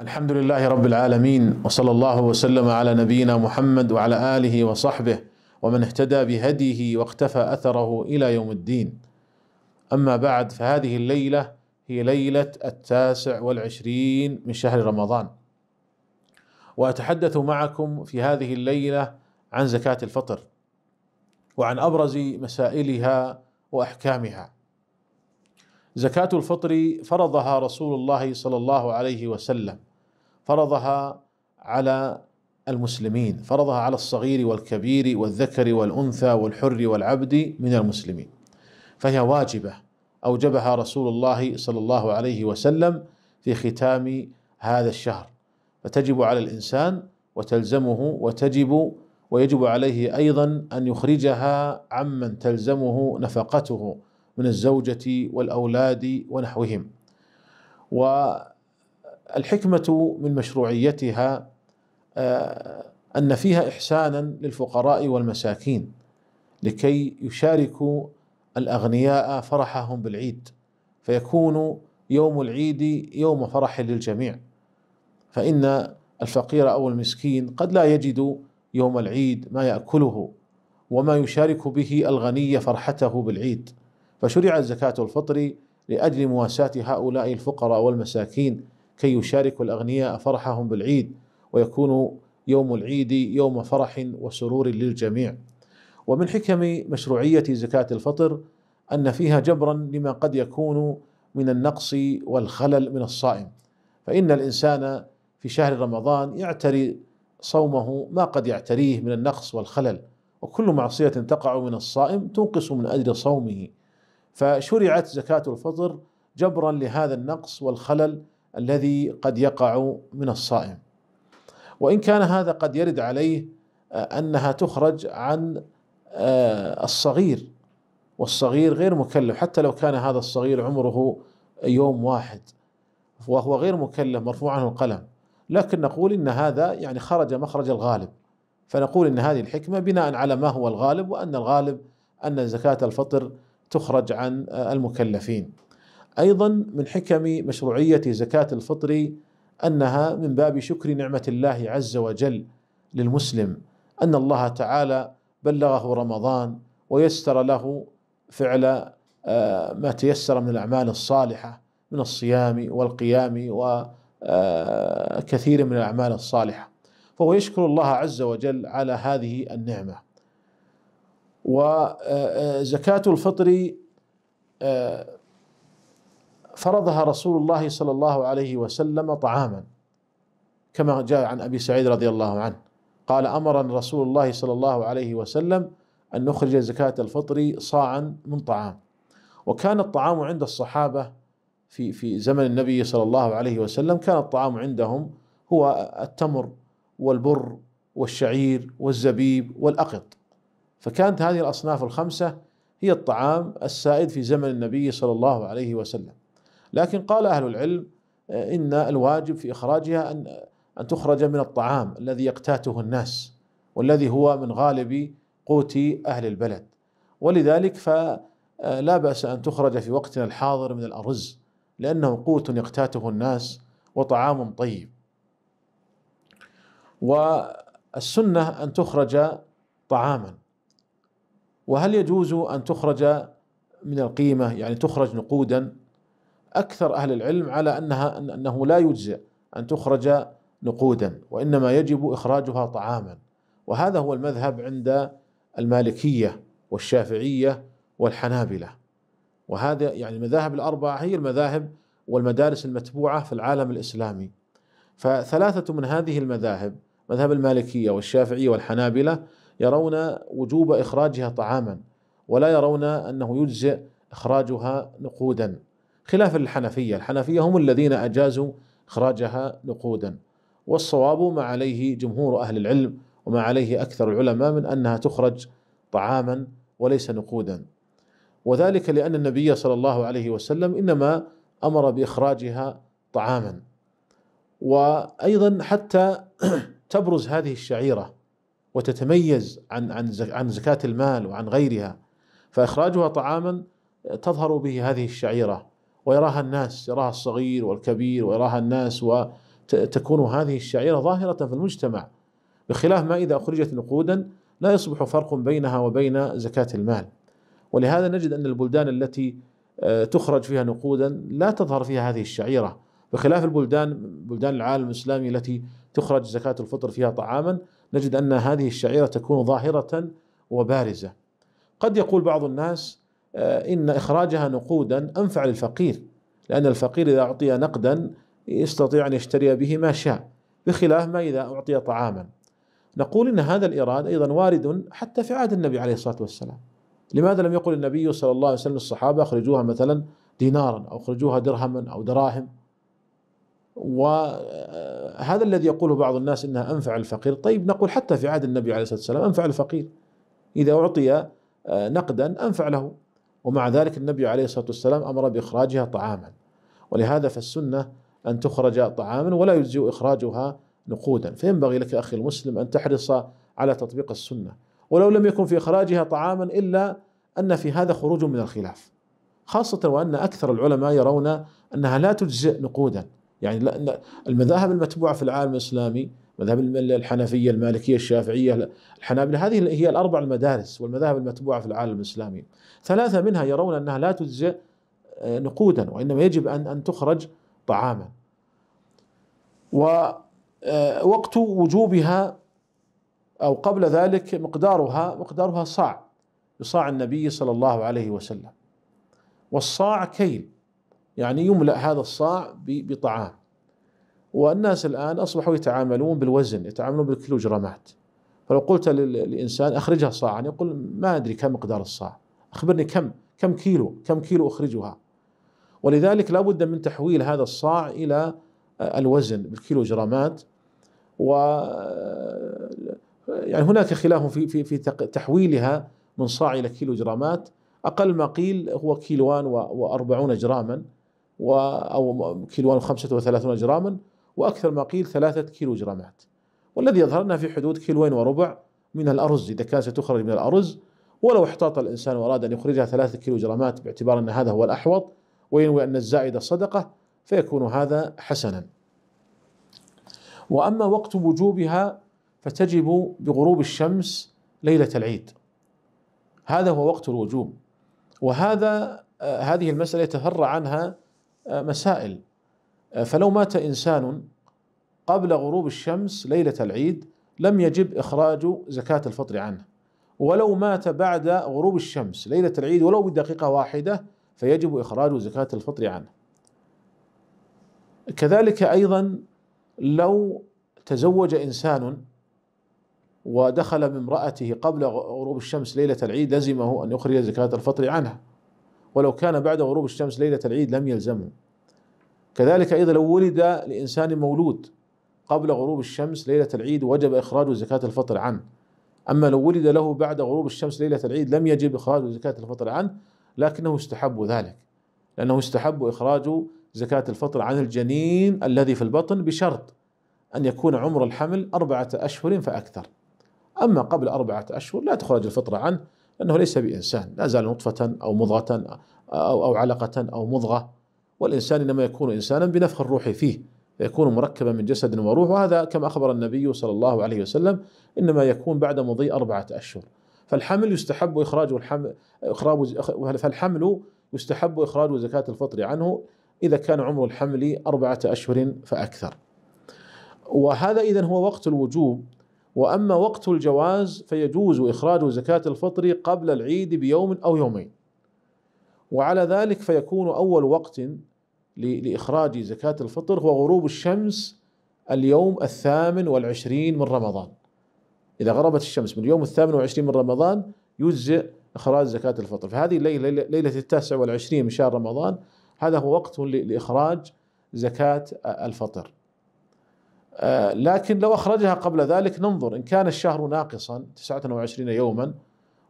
الحمد لله رب العالمين وصلى الله وسلم على نبينا محمد وعلى اله وصحبه ومن اهتدى بهديه واقتفى اثره الى يوم الدين. اما بعد فهذه الليله هي ليله التاسع والعشرين من شهر رمضان. واتحدث معكم في هذه الليله عن زكاه الفطر وعن ابرز مسائلها واحكامها. زكاة الفطر فرضها رسول الله صلى الله عليه وسلم فرضها على المسلمين فرضها على الصغير والكبير والذكر والأنثى والحر والعبد من المسلمين فهي واجبة أوجبها رسول الله صلى الله عليه وسلم في ختام هذا الشهر فتجب على الإنسان وتلزمه وتجب ويجب عليه أيضا أن يخرجها عمن تلزمه نفقته من الزوجة والأولاد ونحوهم والحكمة من مشروعيتها آه، أن فيها إحسانا للفقراء والمساكين لكي يشاركوا الأغنياء فرحهم بالعيد فيكون يوم العيد يوم فرح للجميع فإن الفقير أو المسكين قد لا يجد يوم العيد ما يأكله وما يشارك به الغني فرحته بالعيد فشرعت زكاة الفطر لأجل مواساة هؤلاء الفقراء والمساكين كي يشاركوا الأغنياء فرحهم بالعيد ويكون يوم العيد يوم فرح وسرور للجميع ومن حكم مشروعية زكاة الفطر أن فيها جبرا لما قد يكون من النقص والخلل من الصائم فإن الإنسان في شهر رمضان يعتري صومه ما قد يعتريه من النقص والخلل وكل معصية تقع من الصائم تنقص من أجل صومه فشرعت زكاة الفطر جبرا لهذا النقص والخلل الذي قد يقع من الصائم وإن كان هذا قد يرد عليه آه، أنها تخرج عن آه، الصغير والصغير غير مكلف حتى لو كان هذا الصغير عمره يوم واحد وهو غير مكلف مرفوع عنه القلم لكن نقول ان هذا يعني خرج مخرج الغالب فنقول ان هذه الحكمه بناء على ما هو الغالب وان الغالب ان زكاه الفطر تخرج عن المكلفين ايضا من حكم مشروعيه زكاه الفطر انها من باب شكر نعمه الله عز وجل للمسلم ان الله تعالى بلغه رمضان ويسر له فعل آه، ما تيسر من الاعمال الصالحه من الصيام والقيام وكثير آه، من الاعمال الصالحه فهو يشكر الله عز وجل على هذه النعمه وزكاة آه، آه، الفطر آه، فرضها رسول الله صلى الله عليه وسلم طعاما كما جاء عن ابي سعيد رضي الله عنه قال امرنا رسول الله صلى الله عليه وسلم ان نخرج زكاة الفطر صاعا من طعام وكان الطعام عند الصحابه في في زمن النبي صلى الله عليه وسلم كان الطعام عندهم هو التمر والبر والشعير والزبيب والاقط فكانت هذه الاصناف الخمسه هي الطعام السائد في زمن النبي صلى الله عليه وسلم لكن قال اهل العلم آه، ان الواجب في اخراجها ان ان تخرج من الطعام الذي يقتاته الناس والذي هو من غالب قوت اهل البلد ولذلك فلا آه، باس ان تخرج في وقتنا الحاضر من الارز لانه قوت يقتاته الناس وطعام طيب والسنه ان تخرج طعاما وهل يجوز أن تخرج من القيمة يعني تخرج نقودا أكثر أهل العلم على أنها أنه لا يجزئ أن تخرج نقودا وإنما يجب إخراجها طعاما وهذا هو المذهب عند المالكية والشافعية والحنابلة وهذا يعني المذاهب الأربعة هي المذاهب والمدارس المتبوعة في العالم الإسلامي فثلاثة من هذه المذاهب مذهب المالكية والشافعية والحنابلة يرون وجوب إخراجها طعاما ولا يرون أنه يجزئ إخراجها نقودا خلاف الحنفية الحنفية هم الذين أجازوا إخراجها نقودا والصواب ما عليه جمهور أهل العلم وما عليه أكثر العلماء من أنها تخرج طعاما وليس نقودا وذلك لأن النبي صلى الله عليه وسلم إنما أمر بإخراجها طعاما وأيضا حتى تبرز هذه الشعيرة وتتميز عن عن عن زكاة المال وعن غيرها فإخراجها طعاما تظهر به هذه الشعيرة ويراها الناس يراها الصغير والكبير ويراها الناس وتكون هذه الشعيرة ظاهرة في المجتمع بخلاف ما إذا أخرجت نقودا لا يصبح فرق بينها وبين زكاة المال ولهذا نجد أن البلدان التي آه، تخرج فيها نقودا لا تظهر فيها هذه الشعيرة بخلاف البلدان بلدان العالم الإسلامي التي تخرج زكاة الفطر فيها طعاما نجد أن هذه الشعيرة تكون ظاهرة وبارزة قد يقول بعض الناس آه، إن إخراجها نقودا أنفع للفقير لأن الفقير إذا أعطي نقدا يستطيع أن يشتري به ما شاء بخلاف ما إذا أعطي طعاما نقول إن هذا الإيراد أيضا وارد حتى في عهد النبي عليه الصلاة والسلام لماذا لم يقل النبي صلى الله عليه وسلم للصحابة أخرجوها مثلا دينارا أو أخرجوها درهما أو دراهم وهذا آه، الذي يقوله بعض الناس انها انفع الفقير، طيب نقول حتى في عهد النبي عليه الصلاه والسلام انفع الفقير. اذا اعطي آه، نقدا انفع له، ومع ذلك النبي عليه الصلاه والسلام امر باخراجها طعاما. ولهذا فالسنه ان تخرج طعاما ولا يجزئ اخراجها نقودا، فينبغي لك اخي المسلم ان تحرص على تطبيق السنه، ولو لم يكن في اخراجها طعاما الا ان في هذا خروج من الخلاف. خاصه وان اكثر العلماء يرون انها لا تجزئ نقودا. يعني لا المذاهب المتبوعة في العالم الإسلامي مذهب الحنفية المالكية الشافعية الحنابلة هذه هي الأربع المدارس والمذاهب المتبوعة في العالم الإسلامي ثلاثة منها يرون أنها لا تجزئ آه، نقودا وإنما يجب أن أن تخرج طعاما ووقت آه، وجوبها أو قبل ذلك مقدارها مقدارها صاع بصاع النبي صلى الله عليه وسلم والصاع كيل يعني يملأ هذا الصاع بطعام والناس الآن أصبحوا يتعاملون بالوزن يتعاملون بالكيلوجرامات فلو قلت للإنسان أخرجها صاعا يقول ما أدري كم مقدار الصاع أخبرني كم كم كيلو كم كيلو أخرجها ولذلك لا بد من تحويل هذا الصاع إلى آه، الوزن بالكيلوجرامات و آه، يعني هناك خلاف في في في تحويلها من صاع الى كيلو جرامات اقل ما قيل هو كيلوان و40 جراما و أو كيلوان وخمسة وثلاثون جراما وأكثر ما قيل ثلاثة كيلو جرامات والذي يظهر أنها في حدود كيلوين وربع من الأرز إذا كان ستخرج من الأرز ولو احتاط الإنسان وأراد أن يخرجها ثلاثة كيلو جرامات باعتبار أن هذا هو الأحوط وينوي أن الزائد صدقة فيكون هذا حسنا وأما وقت وجوبها فتجب بغروب الشمس ليلة العيد هذا هو وقت الوجوب وهذا آه، هذه المسألة يتفرع عنها آه، مسائل آه، فلو مات انسان قبل غروب الشمس ليله العيد لم يجب اخراج زكاه الفطر عنه ولو مات بعد غروب الشمس ليله العيد ولو بدقيقه واحده فيجب اخراج زكاه الفطر عنه كذلك ايضا لو تزوج انسان ودخل بامرأته قبل غروب الشمس ليلة العيد لزمه أن يخرج زكاة الفطر عنها ولو كان بعد غروب الشمس ليلة العيد لم يلزمه كذلك أيضا لو ولد لإنسان مولود قبل غروب الشمس ليلة العيد وجب إخراج زكاة الفطر عنه أما لو ولد له بعد غروب الشمس ليلة العيد لم يجب إخراج زكاة الفطر عنه لكنه استحب ذلك لأنه استحب إخراج زكاة الفطر عن الجنين الذي في البطن بشرط أن يكون عمر الحمل أربعة أشهر فأكثر أما قبل أربعة أشهر لا تخرج الفطرة عنه لأنه ليس بإنسان لا زال نطفة أو مضغة أو, أو علقة أو مضغة والإنسان إنما يكون إنسانا بنفخ الروح فيه يكون مركبا من جسد وروح وهذا كما أخبر النبي صلى الله عليه وسلم إنما يكون بعد مضي أربعة أشهر فالحمل يستحب إخراج الحمل فالحمل يستحب إخراج زكاة الفطر عنه إذا كان عمر الحمل أربعة أشهر فأكثر وهذا إذا هو وقت الوجوب وأما وقت الجواز فيجوز إخراج زكاة الفطر قبل العيد بيوم أو يومين وعلى ذلك فيكون أول وقت لإخراج زكاة الفطر هو غروب الشمس اليوم الثامن والعشرين من رمضان إذا غربت الشمس من اليوم الثامن والعشرين من رمضان يجزئ إخراج زكاة الفطر فهذه الليلة ليلة التاسع والعشرين من شهر رمضان هذا هو وقت لإخراج زكاة الفطر آه، لكن لو أخرجها قبل ذلك ننظر إن كان الشهر ناقصا 29 يوما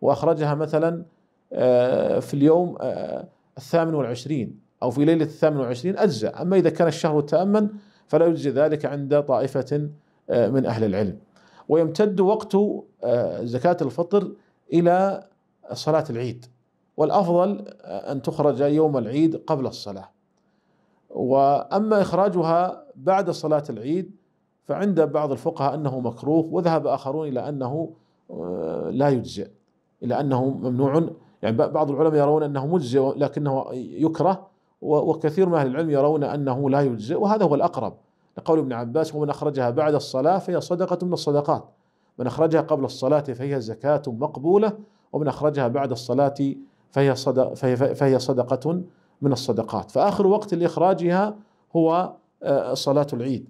وأخرجها مثلا آه، في اليوم آه، الثامن والعشرين أو في ليلة الثامن والعشرين أجزى أما إذا كان الشهر تأمن فلا يجزي ذلك عند طائفة من أهل العلم ويمتد وقت زكاة الفطر إلى صلاة العيد والأفضل أن تخرج يوم العيد قبل الصلاة وأما إخراجها بعد صلاة العيد فعند بعض الفقهاء أنه مكروه وذهب آخرون إلى أنه آه، لا يجزئ إلى أنه ممنوع يعني بعض العلماء يرون أنه مجزئ لكنه يكره وكثير من أهل العلم يرون أنه لا يجزئ وهذا هو الأقرب لقول ابن عباس ومن أخرجها بعد الصلاة فهي صدقة من الصدقات من أخرجها قبل الصلاة فهي زكاة مقبولة ومن أخرجها بعد الصلاة فهي, صدق فهي, فهي صدقة من الصدقات فآخر وقت لإخراجها هو آه، صلاة العيد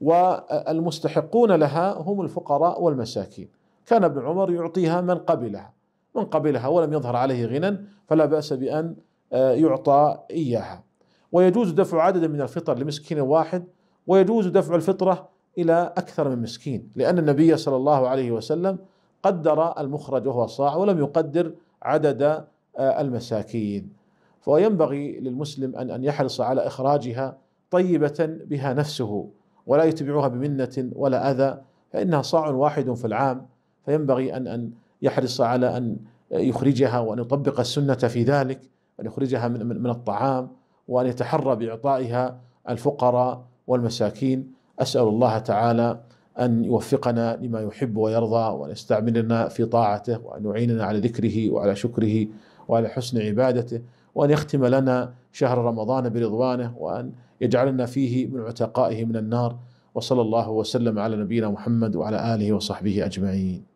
والمستحقون لها هم الفقراء والمساكين كان ابن عمر يعطيها من قبلها من قبلها ولم يظهر عليه غنى فلا بأس بأن آه، يعطى إياها ويجوز دفع عدد من الفطر لمسكين واحد ويجوز دفع الفطرة إلى أكثر من مسكين لأن النبي صلى الله عليه وسلم قدر المخرج وهو الصاع ولم يقدر عدد آه، المساكين فينبغي للمسلم أن أن يحرص على إخراجها طيبة بها نفسه ولا يتبعوها بمنة ولا أذى فإنها صاع واحد في العام فينبغي أن أن يحرص على أن يخرجها وأن يطبق السنة في ذلك أن يخرجها من, من, من الطعام وأن يتحرى بإعطائها الفقراء والمساكين أسأل الله تعالى أن يوفقنا لما يحب ويرضى وأن يستعملنا في طاعته وأن يعيننا على ذكره وعلى شكره وعلى حسن عبادته وأن يختم لنا شهر رمضان برضوانه وأن يجعلنا فيه من عتقائه من النار وصلى الله وسلم على نبينا محمد وعلى آله وصحبه أجمعين